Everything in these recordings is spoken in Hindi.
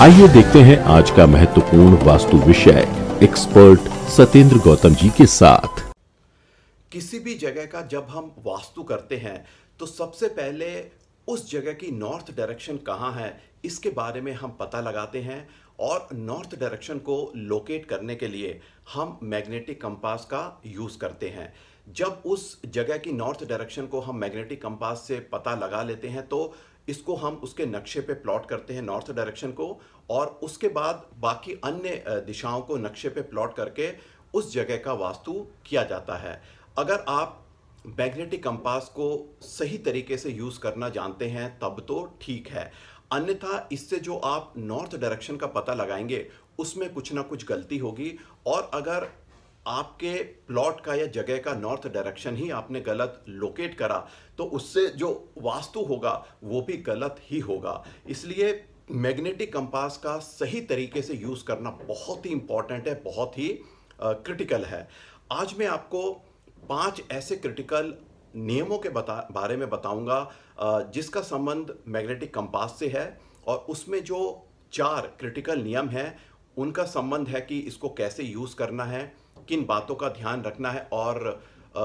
आइए देखते हैं आज का महत्वपूर्ण वास्तु विषय एक्सपर्ट सत्येंद्र गौतम जी के साथ किसी भी जगह का जब हम वास्तु करते हैं तो सबसे पहले उस जगह की नॉर्थ डायरेक्शन कहाँ है इसके बारे में हम पता लगाते हैं और नॉर्थ डायरेक्शन को लोकेट करने के लिए हम मैग्नेटिक कंपास का यूज़ करते हैं जब उस जगह की नॉर्थ डायरेक्शन को हम मैग्नेटिक कंपास से पता लगा लेते हैं तो इसको हम उसके नक्शे पे प्लॉट करते हैं नॉर्थ डायरेक्शन को और उसके बाद बाकी अन्य दिशाओं को नक्शे पे प्लॉट करके उस जगह का वास्तु किया जाता है अगर आप मैग्नेटिक कंपास को सही तरीके से यूज़ करना जानते हैं तब तो ठीक है अन्यथा इससे जो आप नॉर्थ डायरेक्शन का पता लगाएंगे उसमें कुछ ना कुछ गलती होगी और अगर आपके प्लॉट का या जगह का नॉर्थ डायरेक्शन ही आपने गलत लोकेट करा तो उससे जो वास्तु होगा वो भी गलत ही होगा इसलिए मैग्नेटिक कंपास का सही तरीके से यूज़ करना बहुत ही इंपॉर्टेंट है बहुत ही क्रिटिकल है आज मैं आपको पांच ऐसे क्रिटिकल नियमों के बता बारे में बताऊंगा जिसका संबंध मैग्नेटिक कंपास से है और उसमें जो चार क्रिटिकल नियम हैं उनका संबंध है कि इसको कैसे यूज़ करना है किन बातों का ध्यान रखना है और आ,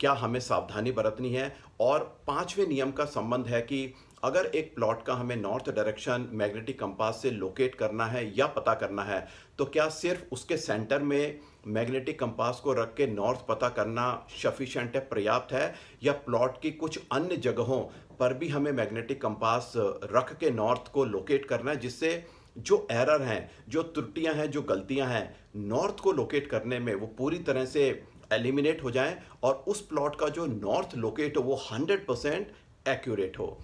क्या हमें सावधानी बरतनी है और पांचवें नियम का संबंध है कि अगर एक प्लॉट का हमें नॉर्थ डायरेक्शन मैग्नेटिक कंपास से लोकेट करना है या पता करना है तो क्या सिर्फ उसके सेंटर में मैग्नेटिक कंपास को रख के नॉर्थ पता करना सफिशेंट है पर्याप्त है या प्लॉट की कुछ अन्य जगहों पर भी हमें मैग्नेटिक कंपास रख के नॉर्थ को लोकेट करना है जिससे जो एरर हैं जो त्रुटियां हैं जो गलतियां हैं नॉर्थ को लोकेट करने में वो पूरी तरह से एलिमिनेट हो जाएं और उस प्लॉट का जो नॉर्थ लोकेट हो वो हंड्रेड परसेंट एक्यूरेट हो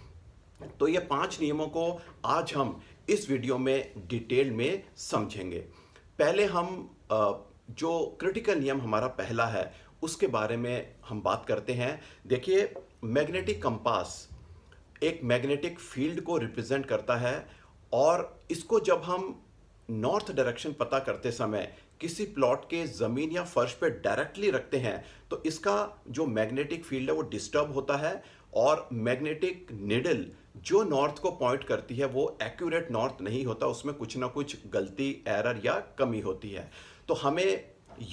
तो ये पांच नियमों को आज हम इस वीडियो में डिटेल में समझेंगे पहले हम जो क्रिटिकल नियम हमारा पहला है उसके बारे में हम बात करते हैं देखिए मैग्नेटिक कंपास एक मैग्नेटिक फील्ड को रिप्रेजेंट करता है और इसको जब हम नॉर्थ डायरेक्शन पता करते समय किसी प्लॉट के ज़मीन या फर्श पे डायरेक्टली रखते हैं तो इसका जो मैग्नेटिक फील्ड है वो डिस्टर्ब होता है और मैग्नेटिक निडल जो नॉर्थ को पॉइंट करती है वो एक्यूरेट नॉर्थ नहीं होता उसमें कुछ ना कुछ गलती एरर या कमी होती है तो हमें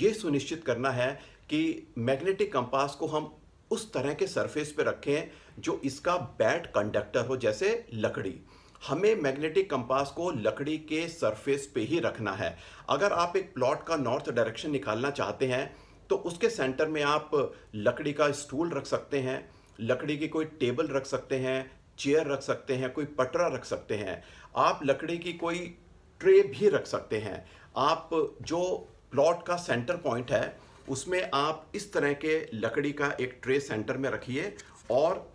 ये सुनिश्चित करना है कि मैग्नेटिक कंपास को हम उस तरह के सरफेस पे रखें जो इसका बैड कंडक्टर हो जैसे लकड़ी हमें मैग्नेटिक कंपास को लकड़ी के सरफेस पे ही रखना है अगर आप एक प्लॉट का नॉर्थ डायरेक्शन निकालना चाहते हैं तो उसके सेंटर में आप लकड़ी का स्टूल रख सकते हैं लकड़ी की कोई टेबल रख सकते हैं चेयर रख सकते हैं कोई पटरा रख सकते हैं आप लकड़ी की कोई ट्रे भी रख सकते हैं आप जो प्लॉट का सेंटर पॉइंट है उसमें आप इस तरह के लकड़ी का एक ट्रे सेंटर में रखिए और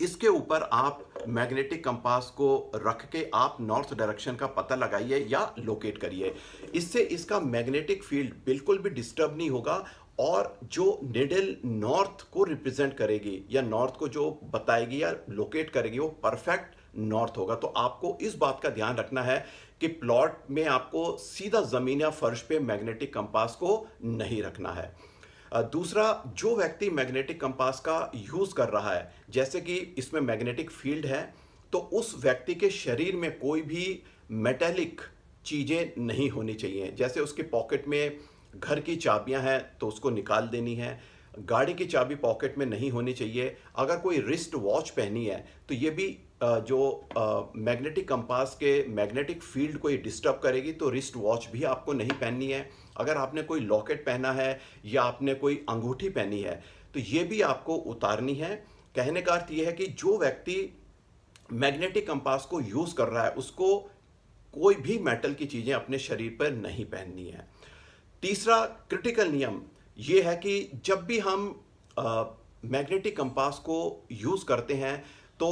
इसके ऊपर आप मैग्नेटिक कंपास को रख के आप नॉर्थ डायरेक्शन का पता लगाइए या लोकेट करिए इससे इसका मैग्नेटिक फील्ड बिल्कुल भी डिस्टर्ब नहीं होगा और जो निडल नॉर्थ को रिप्रेजेंट करेगी या नॉर्थ को जो बताएगी या लोकेट करेगी वो परफेक्ट नॉर्थ होगा तो आपको इस बात का ध्यान रखना है कि प्लॉट में आपको सीधा ज़मीन या फर्श पे मैग्नेटिक कंपास को नहीं रखना है दूसरा जो व्यक्ति मैग्नेटिक कंपास का यूज़ कर रहा है जैसे कि इसमें मैग्नेटिक फील्ड है तो उस व्यक्ति के शरीर में कोई भी मेटेलिक चीज़ें नहीं होनी चाहिए जैसे उसके पॉकेट में घर की चाबियां हैं तो उसको निकाल देनी है गाड़ी की चाबी पॉकेट में नहीं होनी चाहिए अगर कोई रिस्ट वॉच पहनी है तो ये भी जो मैग्नेटिक कंपास के मैग्नेटिक फील्ड को ये डिस्टर्ब करेगी तो रिस्ट वॉच भी आपको नहीं पहननी है अगर आपने कोई लॉकेट पहना है या आपने कोई अंगूठी पहनी है तो ये भी आपको उतारनी है कहने का अर्थ ये है कि जो व्यक्ति मैग्नेटिक कंपास को यूज़ कर रहा है उसको कोई भी मेटल की चीज़ें अपने शरीर पर नहीं पहननी है तीसरा क्रिटिकल नियम ये है कि जब भी हम मैग्नेटिक कंपास को यूज़ करते हैं तो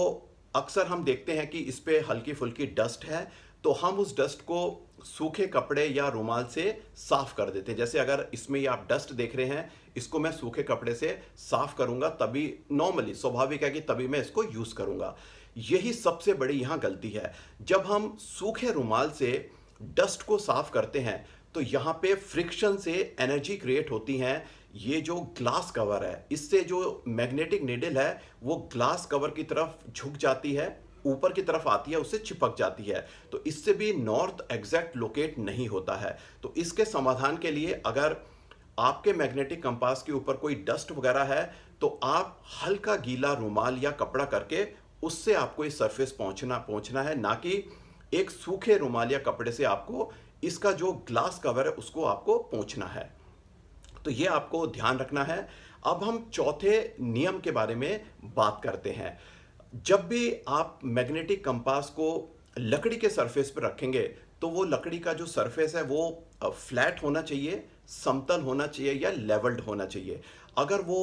अक्सर हम देखते हैं कि इस पर हल्की फुल्की डस्ट है तो हम उस डस्ट को सूखे कपड़े या रुमाल से साफ कर देते हैं जैसे अगर इसमें ये आप डस्ट देख रहे हैं इसको मैं सूखे कपड़े से साफ करूंगा तभी नॉर्मली स्वाभाविक है कि तभी मैं इसको यूज़ करूंगा यही सबसे बड़ी यहाँ गलती है जब हम सूखे रुमाल से डस्ट को साफ करते हैं तो यहाँ पे फ्रिक्शन से एनर्जी क्रिएट होती हैं ये जो ग्लास कवर है इससे जो मैग्नेटिक नेडल है वो ग्लास कवर की तरफ झुक जाती है ऊपर की तरफ आती है उससे चिपक जाती है तो इससे भी नॉर्थ एग्जैक्ट लोकेट नहीं होता है तो इसके समाधान के लिए अगर आपके मैग्नेटिक कंपास के ऊपर कोई डस्ट वगैरह है तो आप हल्का गीला रुमाल या कपड़ा करके उससे आपको इस सरफेस पहुंचना पहुंचना है ना कि एक सूखे रुमाल या कपड़े से आपको इसका जो ग्लास कवर है उसको आपको पहुंचना है तो ये आपको ध्यान रखना है अब हम चौथे नियम के बारे में बात करते हैं जब भी आप मैग्नेटिक कंपास को लकड़ी के सरफेस पर रखेंगे तो वो लकड़ी का जो सरफेस है वो फ्लैट होना चाहिए समतल होना चाहिए या लेवल्ड होना चाहिए अगर वो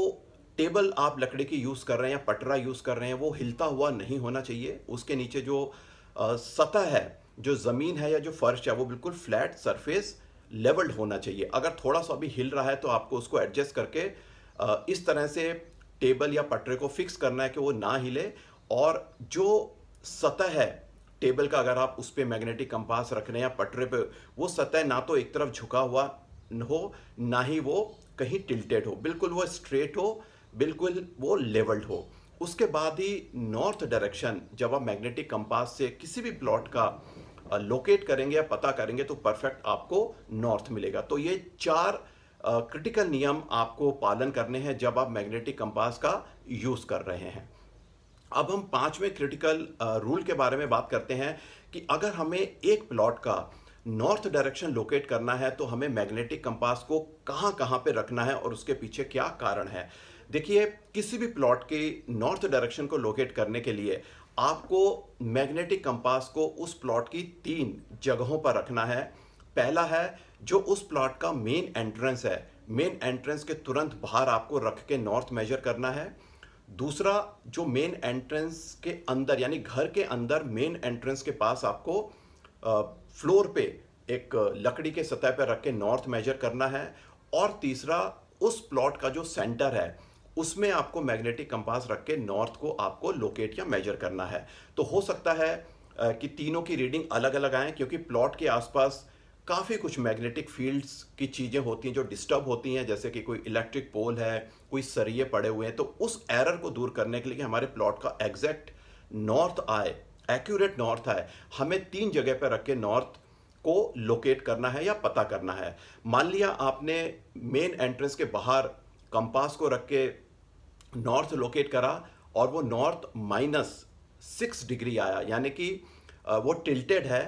टेबल आप लकड़ी की यूज़ कर रहे हैं या पटरा यूज़ कर रहे हैं वो हिलता हुआ नहीं होना चाहिए उसके नीचे जो सतह है जो ज़मीन है या जो फर्श है वो बिल्कुल फ्लैट सरफेस लेवल्ड होना चाहिए अगर थोड़ा सा भी हिल रहा है तो आपको उसको एडजस्ट करके इस तरह से टेबल या पटरे को फिक्स करना है कि वो ना हिले और जो सतह है टेबल का अगर आप उस पर मैग्नेटिक कंपास रख रहे हैं या पटरे पे वो सतह ना तो एक तरफ झुका हुआ हो ना ही वो कहीं टिल्टेड हो बिल्कुल वो स्ट्रेट हो बिल्कुल वो लेवल्ड हो उसके बाद ही नॉर्थ डायरेक्शन जब आप मैग्नेटिक कंपास से किसी भी प्लॉट का लोकेट करेंगे या पता करेंगे तो परफेक्ट आपको नॉर्थ मिलेगा तो ये चार क्रिटिकल नियम आपको पालन करने हैं जब आप मैग्नेटिक कंपास का यूज़ कर रहे हैं अब हम पांचवें क्रिटिकल रूल के बारे में बात करते हैं कि अगर हमें एक प्लॉट का नॉर्थ डायरेक्शन लोकेट करना है तो हमें मैग्नेटिक कंपास को कहां कहां पे रखना है और उसके पीछे क्या कारण है देखिए किसी भी प्लॉट के नॉर्थ डायरेक्शन को लोकेट करने के लिए आपको मैग्नेटिक कंपास को उस प्लॉट की तीन जगहों पर रखना है पहला है जो उस प्लॉट का मेन एंट्रेंस है मेन एंट्रेंस के तुरंत बाहर आपको रख के नॉर्थ मेजर करना है दूसरा जो मेन एंट्रेंस के अंदर यानी घर के अंदर मेन एंट्रेंस के पास आपको फ्लोर पे एक लकड़ी के सतह पर रख के नॉर्थ मेजर करना है और तीसरा उस प्लॉट का जो सेंटर है उसमें आपको मैग्नेटिक कंपास रख के नॉर्थ को आपको लोकेट या मेजर करना है तो हो सकता है कि तीनों की रीडिंग अलग अलग आएँ क्योंकि प्लॉट के आसपास काफ़ी कुछ मैग्नेटिक फील्ड्स की चीज़ें होती हैं जो डिस्टर्ब होती हैं जैसे कि कोई इलेक्ट्रिक पोल है कोई सरिये पड़े हुए हैं तो उस एरर को दूर करने के लिए हमारे प्लॉट का एग्जैक्ट नॉर्थ आए एक्यूरेट नॉर्थ आए हमें तीन जगह पर रख के नॉर्थ को लोकेट करना है या पता करना है मान लिया आपने मेन एंट्रेंस के बाहर कंपास को रख के नॉर्थ लोकेट करा और वो नॉर्थ माइनस सिक्स डिग्री आया यानी कि वो टिल्टेड है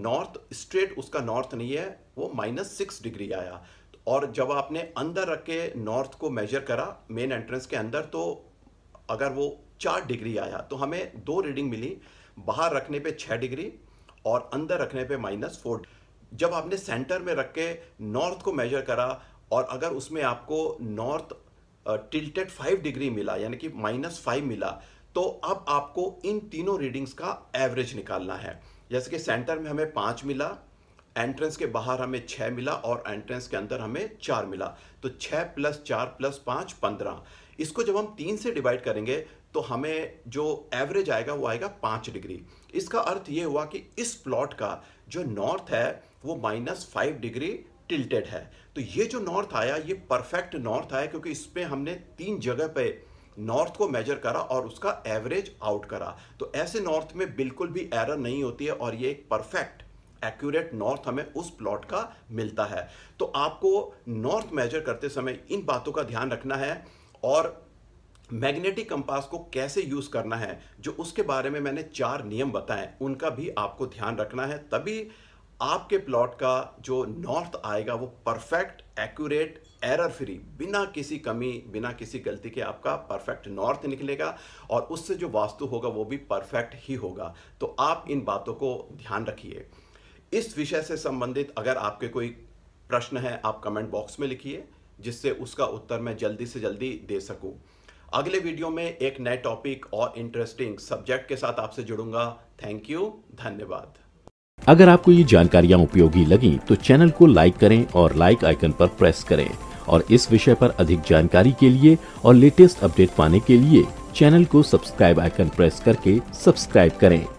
नॉर्थ स्ट्रेट उसका नॉर्थ नहीं है वो माइनस सिक्स डिग्री आया और जब आपने अंदर रख के नॉर्थ को मेजर करा मेन एंट्रेंस के अंदर तो अगर वो चार डिग्री आया तो हमें दो रीडिंग मिली बाहर रखने पे छः डिग्री और अंदर रखने पे माइनस फोर जब आपने सेंटर में रख के नॉर्थ को मेजर करा और अगर उसमें आपको नॉर्थ टिल्टेड फाइव डिग्री मिला यानी कि माइनस फाइव मिला तो अब आपको इन तीनों रीडिंग्स का एवरेज निकालना है जैसे कि सेंटर में हमें पाँच मिला एंट्रेंस के बाहर हमें छः मिला और एंट्रेंस के अंदर हमें चार मिला तो छः प्लस चार प्लस पाँच पंद्रह इसको जब हम तीन से डिवाइड करेंगे तो हमें जो एवरेज आएगा वो आएगा पाँच डिग्री इसका अर्थ ये हुआ कि इस प्लॉट का जो नॉर्थ है वो माइनस फाइव डिग्री टिल्टेड है तो ये जो नॉर्थ आया ये परफेक्ट नॉर्थ आया क्योंकि इस पर हमने तीन जगह पे नॉर्थ को मेजर करा और उसका एवरेज आउट करा तो ऐसे नॉर्थ में बिल्कुल भी एरर नहीं होती है और ये एक परफेक्ट एक्यूरेट नॉर्थ हमें उस प्लॉट का मिलता है तो आपको नॉर्थ मेजर करते समय इन बातों का ध्यान रखना है और मैग्नेटिक कंपास को कैसे यूज़ करना है जो उसके बारे में मैंने चार नियम बताए उनका भी आपको ध्यान रखना है तभी आपके प्लॉट का जो नॉर्थ आएगा वो परफेक्ट एक्यूरेट एरर फ्री बिना किसी कमी बिना किसी गलती के आपका परफेक्ट नॉर्थ निकलेगा और उससे जो वास्तु होगा वो भी परफेक्ट ही होगा तो आप इन बातों को ध्यान रखिए इस विषय से संबंधित अगर आपके कोई प्रश्न है आप कमेंट बॉक्स में लिखिए जिससे उसका उत्तर मैं जल्दी से जल्दी दे सकूं। अगले वीडियो में एक नए टॉपिक और इंटरेस्टिंग सब्जेक्ट के साथ आपसे जुड़ूंगा थैंक यू धन्यवाद अगर आपको ये जानकारियाँ उपयोगी लगी तो चैनल को लाइक करें और लाइक आइकन पर प्रेस करें और इस विषय पर अधिक जानकारी के लिए और लेटेस्ट अपडेट पाने के लिए चैनल को सब्सक्राइब आइकन प्रेस करके सब्सक्राइब करें